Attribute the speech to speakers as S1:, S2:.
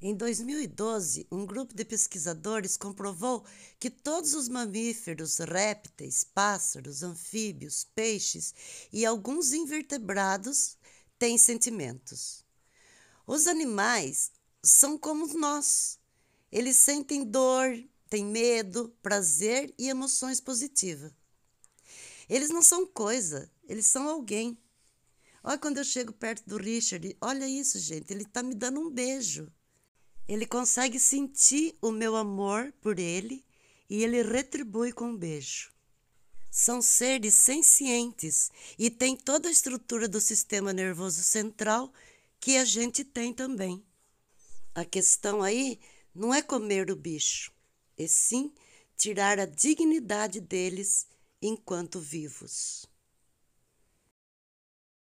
S1: Em 2012, um grupo de pesquisadores comprovou que todos os mamíferos, répteis, pássaros, anfíbios, peixes e alguns invertebrados têm sentimentos. Os animais são como nós. Eles sentem dor, têm medo, prazer e emoções positivas. Eles não são coisa, eles são alguém. Olha quando eu chego perto do Richard, olha isso, gente, ele está me dando um beijo. Ele consegue sentir o meu amor por ele e ele retribui com um beijo. São seres sencientes e têm toda a estrutura do sistema nervoso central que a gente tem também. A questão aí não é comer o bicho, e sim tirar a dignidade deles enquanto vivos.